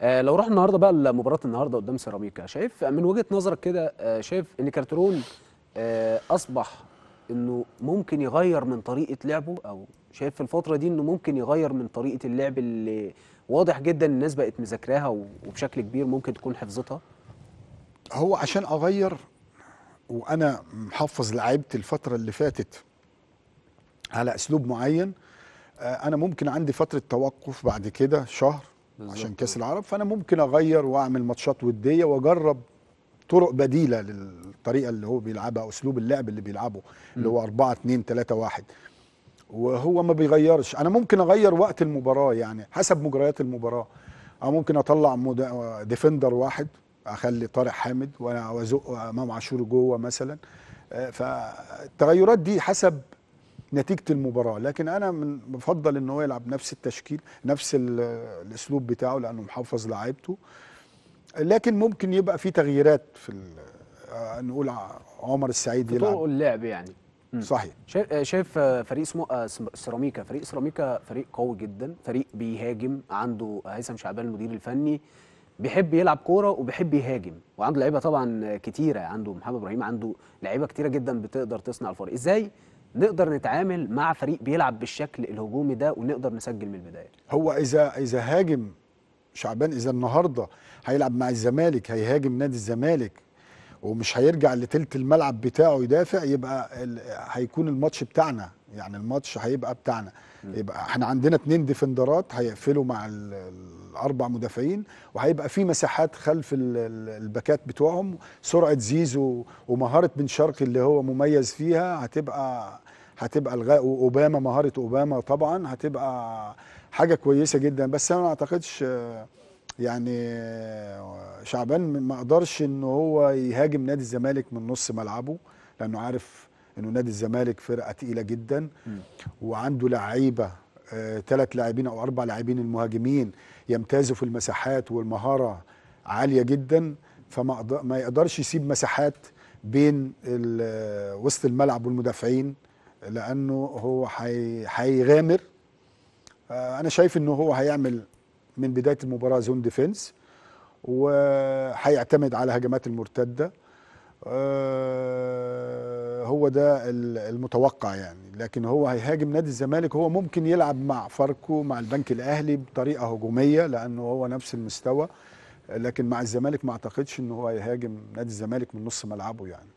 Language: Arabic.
آه لو رحنا النهارده بقى لمباراه النهارده قدام سيراميكا شايف من وجهه نظرك كده آه شايف ان كارترون آه اصبح انه ممكن يغير من طريقه لعبه او شايف في الفتره دي انه ممكن يغير من طريقه اللعب اللي واضح جدا الناس بقت مذاكراها وبشكل كبير ممكن تكون حفظتها هو عشان اغير وانا محفظ لعيبه الفتره اللي فاتت على اسلوب معين آه، انا ممكن عندي فتره توقف بعد كده شهر عشان كاس العرب فانا ممكن اغير واعمل ماتشات وديه واجرب طرق بديله للطريقه اللي هو بيلعبها اسلوب اللعب اللي بيلعبه اللي هو 4 2 3 1 وهو ما بيغيرش انا ممكن اغير وقت المباراه يعني حسب مجريات المباراه او ممكن اطلع ديفندر واحد اخلي طارق حامد وازق امام عاشور جوه مثلا آه، فالتغيرات دي حسب نتيجه المباراه لكن انا من بفضل ان هو يلعب نفس التشكيل نفس الاسلوب بتاعه لانه محافظ لعيبته لكن ممكن يبقى في تغييرات في آه، نقول عمر السعيد يلعب طرق اللعب يعني صحيح آه، شايف آه، فريق اسمه سيراميكا فريق سيراميكا فريق قوي جدا فريق بيهاجم عنده هيثم شعبان المدير الفني بيحب يلعب كوره وبيحب يهاجم وعنده لعيبه طبعا كتيره عنده محمد ابراهيم عنده لعيبه كتيره جدا بتقدر تصنع الفرق ازاي نقدر نتعامل مع فريق بيلعب بالشكل الهجومي ده ونقدر نسجل من البدايه هو اذا اذا هاجم شعبان اذا النهارده هيلعب مع الزمالك هيهاجم نادي الزمالك ومش هيرجع لتلت الملعب بتاعه يدافع يبقى هيكون الماتش بتاعنا يعني الماتش هيبقى بتاعنا يبقى احنا عندنا اتنين ديفندرات هيقفلوا مع الاربع مدافعين وهيبقى في مساحات خلف الباكات بتوعهم سرعه زيزو ومهاره بن شرقي اللي هو مميز فيها هتبقى هتبقى الغاء اوباما مهاره اوباما طبعا هتبقى حاجه كويسه جدا بس انا ما اعتقدش يعني شعبان ما قدرش ان هو يهاجم نادي الزمالك من نص ملعبه لانه عارف انه نادي الزمالك فرقه تقيله جدا وعنده لعيبه ثلاث آه، لاعبين او اربع لاعبين المهاجمين يمتازوا في المساحات والمهاره عاليه جدا فما ما يقدرش يسيب مساحات بين آه، وسط الملعب والمدافعين لانه هو هيغامر آه انا شايف انه هو هيعمل من بدايه المباراه زون ديفنس وهيعتمد على هجمات المرتده آه، هو ده المتوقع يعني لكن هو هيهاجم نادي الزمالك هو ممكن يلعب مع فاركو مع البنك الاهلي بطريقه هجوميه لانه هو نفس المستوى لكن مع الزمالك ما اعتقدش ان هو هيهاجم نادي الزمالك من نص ملعبه يعني